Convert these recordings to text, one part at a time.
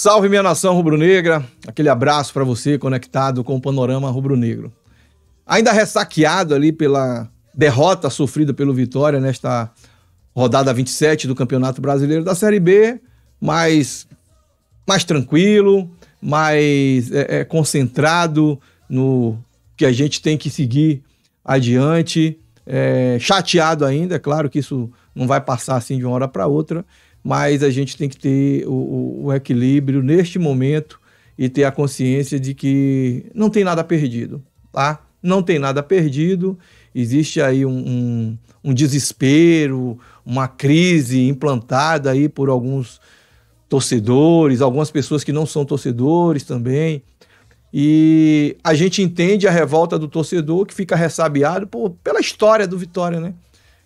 Salve minha nação rubro-negra, aquele abraço para você conectado com o panorama rubro-negro. Ainda ressaqueado ali pela derrota sofrida pelo Vitória nesta rodada 27 do Campeonato Brasileiro da Série B, mas mais tranquilo, mais é, é, concentrado no que a gente tem que seguir adiante, é, chateado ainda, é claro que isso não vai passar assim de uma hora para outra, mas a gente tem que ter o, o equilíbrio neste momento e ter a consciência de que não tem nada perdido, tá? Não tem nada perdido, existe aí um, um, um desespero, uma crise implantada aí por alguns torcedores, algumas pessoas que não são torcedores também. E a gente entende a revolta do torcedor que fica ressabiado por, pela história do Vitória, né?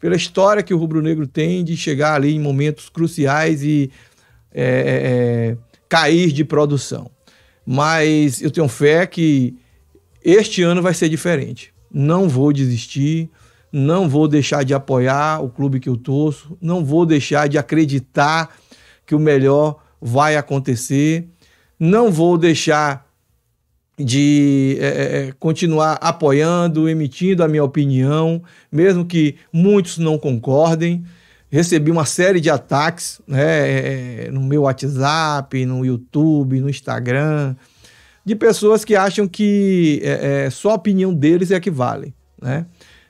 pela história que o rubro-negro tem de chegar ali em momentos cruciais e é, é, é, cair de produção. Mas eu tenho fé que este ano vai ser diferente. Não vou desistir, não vou deixar de apoiar o clube que eu torço, não vou deixar de acreditar que o melhor vai acontecer, não vou deixar de é, é, é, continuar apoiando, emitindo a minha opinião, mesmo que muitos não concordem. Recebi uma série de ataques né, é, no meu WhatsApp, no YouTube, no Instagram, de pessoas que acham que é, é, só a opinião deles é que vale. Né?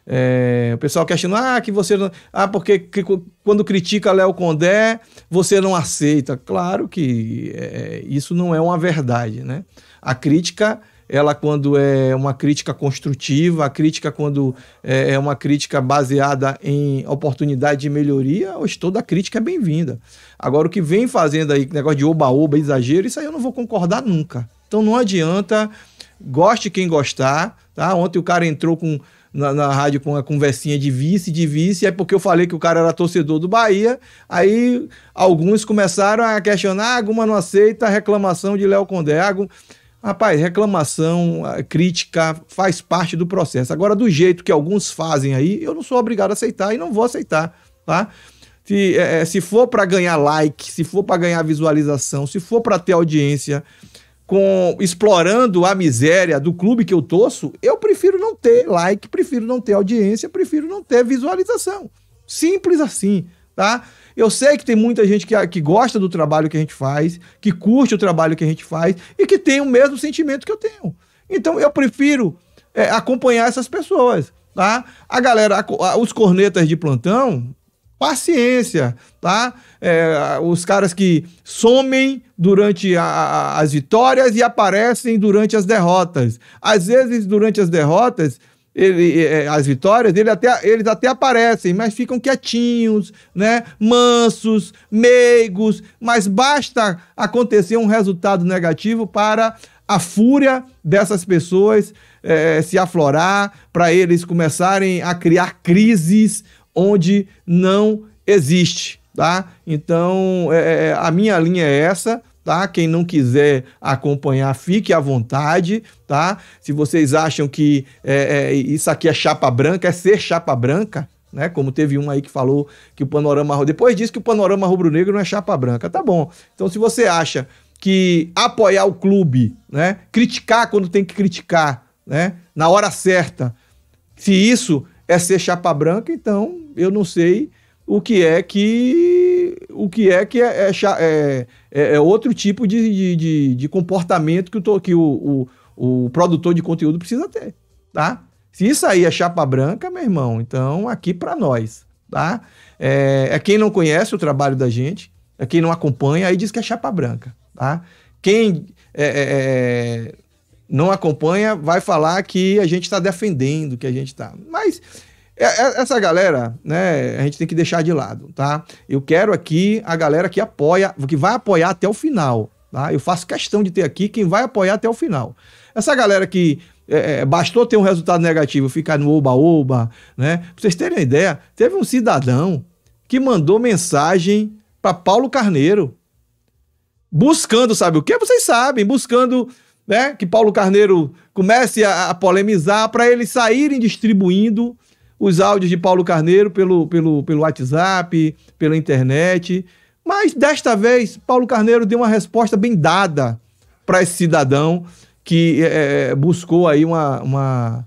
É, o pessoal que questiona, ah, que você não. Ah, porque que, quando critica Léo Condé, você não aceita. Claro que é, isso não é uma verdade, né? A crítica, ela quando é uma crítica construtiva, a crítica quando é, é uma crítica baseada em oportunidade de melhoria, hoje toda crítica é bem-vinda. Agora, o que vem fazendo aí, negócio de oba-oba, exagero, isso aí eu não vou concordar nunca. Então não adianta, goste quem gostar, tá? Ontem o cara entrou com na, na, rádio com uma conversinha de vice, de vice, é porque eu falei que o cara era torcedor do Bahia, aí alguns começaram a questionar, ah, alguma não aceita a reclamação de Léo Condé, algum... Ah, Rapaz, reclamação, crítica faz parte do processo. Agora, do jeito que alguns fazem aí, eu não sou obrigado a aceitar e não vou aceitar, tá? Se, é, é se for para ganhar like, se for para ganhar visualização, se for para ter audiência, com explorando a miséria do clube que eu torço, eu prefiro não ter like, prefiro não ter audiência, prefiro não ter visualização. Simples assim, tá? Eu sei que tem muita gente que, que gosta do trabalho que a gente faz, que curte o trabalho que a gente faz e que tem o mesmo sentimento que eu tenho. Então eu prefiro é, acompanhar essas pessoas, tá? A galera, a, a, os cornetas de plantão, paciência, tá? É, os caras que somem durante a, a, as vitórias e aparecem durante as derrotas. Às vezes, durante as derrotas, ele, é, é, as vitórias, ele até, eles até aparecem, mas ficam quietinhos, né? mansos, meigos, mas basta acontecer um resultado negativo para a fúria dessas pessoas é, se aflorar, para eles começarem a criar crises onde não existe. Tá? Então, é, é a minha linha é essa tá? Quem não quiser acompanhar, fique à vontade, tá? Se vocês acham que é, é, isso aqui é chapa branca, é ser chapa branca, né? Como teve um aí que falou que o panorama depois disse que o panorama rubro-negro não é chapa branca, tá bom? Então, se você acha que apoiar o clube, né? Criticar quando tem que criticar, né? Na hora certa, se isso é ser chapa branca, então eu não sei o que é que o que é que é, é, é, é, é outro tipo de, de, de, de comportamento que, o, que o, o, o, produtor de conteúdo precisa ter, tá? Se isso aí é chapa branca, meu irmão, então aqui para nós, tá? É, é, quem não conhece o trabalho da gente, é quem não acompanha, aí diz que é chapa branca, tá? Quem é, é, não acompanha vai falar que a gente está defendendo, que a gente está... Mas é, é, essa galera, né, a gente tem que deixar de lado, tá? Eu quero aqui a galera que apoia, que vai apoiar até o final, tá? Eu faço questão de ter aqui quem vai apoiar até o final. Essa galera que é, é bastou ter um resultado negativo, ficar no oba-oba, né? Pra vocês terem uma ideia, teve um cidadão que mandou mensagem para Paulo Carneiro, buscando, sabe o que? Vocês sabem, buscando né, que Paulo Carneiro comece a, a polemizar para eles saírem distribuindo os áudios de Paulo Carneiro pelo, pelo, pelo WhatsApp, pela internet. Mas desta vez, Paulo Carneiro deu uma resposta bem dada para esse cidadão que é, é, buscou aí uma, uma,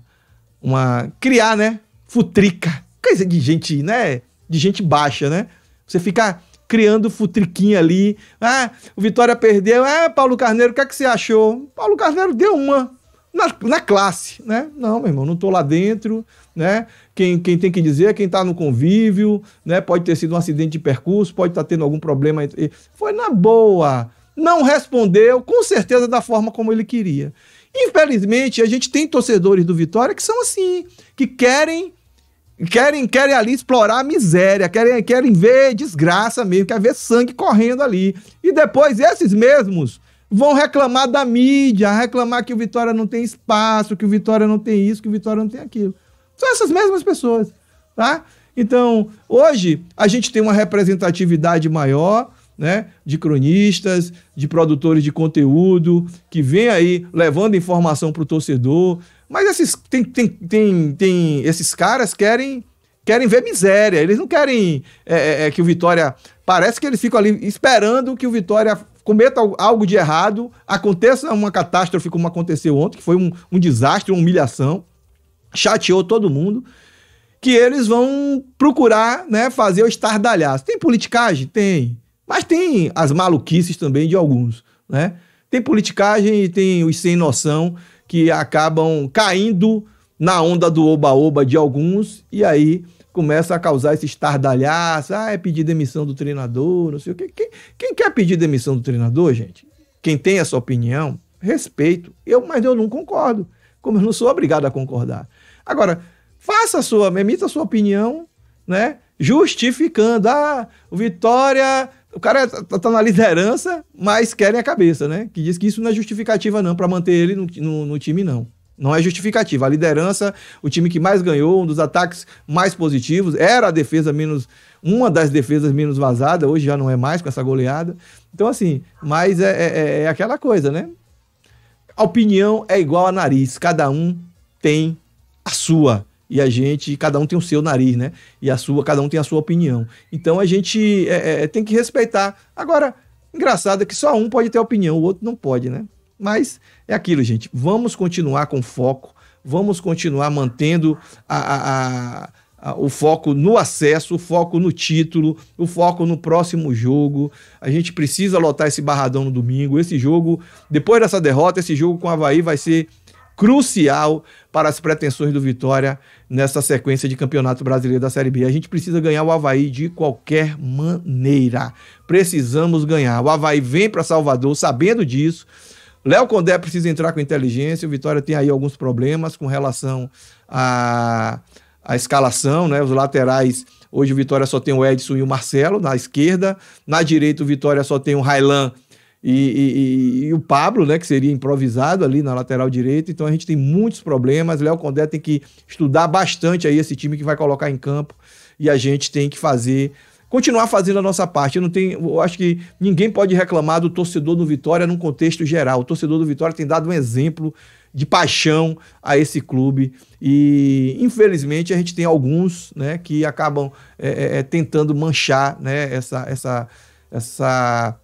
uma. criar, né? Futrica. Coisa de gente, né? De gente baixa, né? Você ficar criando futriquinha ali. Ah, o Vitória perdeu. Ah, Paulo Carneiro, o que, é que você achou? Paulo Carneiro deu uma na, na classe, né? Não, meu irmão, não estou lá dentro, né? Quem, quem tem que dizer é quem está no convívio, né? Pode ter sido um acidente de percurso, pode estar tá tendo algum problema. Foi na boa. Não respondeu, com certeza, da forma como ele queria. Infelizmente, a gente tem torcedores do Vitória que são assim, que querem querem querem ali explorar a miséria, querem querem ver desgraça mesmo, quer ver sangue correndo ali. E depois esses mesmos vão reclamar da mídia, reclamar que o Vitória não tem espaço, que o Vitória não tem isso, que o Vitória não tem aquilo. São essas mesmas pessoas, tá? Então, hoje a gente tem uma representatividade maior, né, de cronistas, de produtores de conteúdo, que vem aí levando informação para o torcedor, mas esses tem, tem, tem, tem esses caras querem querem ver miséria, eles não querem é, é, é que o Vitória. Parece que eles ficam ali esperando que o Vitória cometa algo de errado, aconteça uma catástrofe como aconteceu ontem, que foi um, um desastre, uma humilhação, chateou todo mundo, que eles vão procurar né, fazer o estardalhaço. Tem politicagem? Tem. Mas tem as maluquices também de alguns, né? Tem politicagem e tem os sem noção que acabam caindo na onda do oba-oba de alguns e aí começa a causar esse estardalhaço. Ah, é pedir demissão do treinador, não sei o quê. Quem, quem quer pedir demissão do treinador, gente? Quem tem essa opinião, respeito. Eu, mas eu não concordo. Como eu não sou obrigado a concordar. Agora, faça a sua, emita a sua opinião, né? Justificando. Ah, o Vitória. O cara tá, tá, tá na liderança, mas querem a cabeça, né? Que diz que isso não é justificativa, não, para manter ele no, no, no time, não. Não é justificativa. A liderança, o time que mais ganhou, um dos ataques mais positivos, era a defesa menos. Uma das defesas menos vazada, hoje já não é mais com essa goleada. Então, assim, mas é, é, é, é aquela coisa, né? A opinião é igual a nariz, cada um tem a sua. E a gente, cada um tem o seu nariz, né? E a sua, cada um tem a sua opinião. Então a gente é, é, é tem que respeitar. Agora, engraçado é que só um pode ter opinião, o outro não pode, né? Mas é aquilo, gente. Vamos continuar com foco, vamos continuar mantendo a, a, a, o foco no acesso, o foco no título, o foco no próximo jogo. A gente precisa lotar esse barradão no domingo. Esse jogo, depois dessa derrota, esse jogo com o Havaí vai ser crucial para as pretensões do Vitória nessa sequência de Campeonato Brasileiro da Série B. A gente precisa ganhar o Havaí de qualquer maneira. Precisamos ganhar. O Havaí vem para Salvador sabendo disso Léo Condé precisa entrar com inteligência. O Vitória tem aí alguns problemas com relação à, escalação, né? Os laterais. Hoje o Vitória só tem o Edson e o Marcelo na esquerda. Na direita, o Vitória só tem o Railan e, e, e, o Pablo, né, que seria improvisado ali na lateral direita. Então a gente tem muitos problemas. Léo Condé tem que estudar bastante aí esse time que vai colocar em campo e a gente tem que fazer continuar fazendo a nossa parte. Eu, não tenho, eu acho que ninguém pode reclamar do torcedor do Vitória num contexto geral. O torcedor do Vitória tem dado um exemplo de paixão a esse clube. E, infelizmente, a gente tem alguns né, que acabam é, é, é tentando manchar né, essa, essa, essa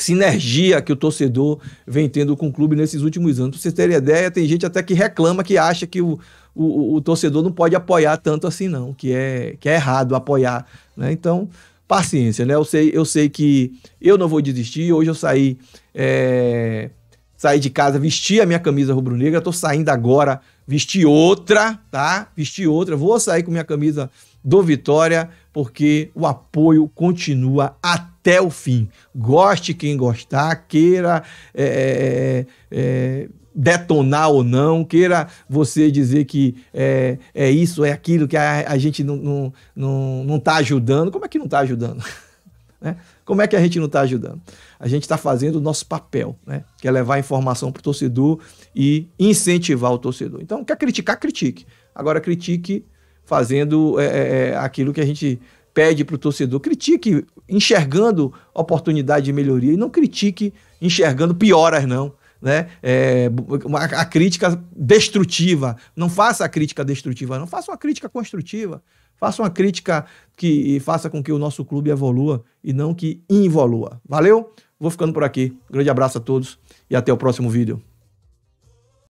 sinergia que o torcedor vem tendo com o clube nesses últimos anos. Pra vocês terem ideia, tem gente até que reclama, que acha que o, o, o torcedor não pode apoiar tanto assim não, que é, que é errado apoiar, né? Então, paciência, né? Eu sei, eu sei que eu não vou desistir, hoje eu saí, é, saí de casa, vesti a minha camisa rubro-negra, tô saindo agora, vesti outra, tá? Vesti outra, vou sair com minha camisa do Vitória, porque o apoio continua até até o fim. Goste quem gostar, queira é, é, é, detonar ou não, queira você dizer que é, é isso, é aquilo, que a, a gente não está não, não, tá ajudando. Como é que não está ajudando? né? Como é que a gente não está ajudando? A gente está fazendo o nosso papel, né? que é levar informação para o torcedor e incentivar o torcedor. Então, quer criticar, critique. Agora, critique fazendo é, é, é aquilo que a gente pede para o torcedor, critique enxergando oportunidade de melhoria e não critique enxergando pioras, não. Né? É, a, crítica destrutiva. Não faça a crítica destrutiva, não. Faça uma crítica construtiva. Faça uma crítica que faça com que o nosso clube evolua e não que involua. Valeu? Vou ficando por aqui. Grande abraço a todos e até o próximo vídeo.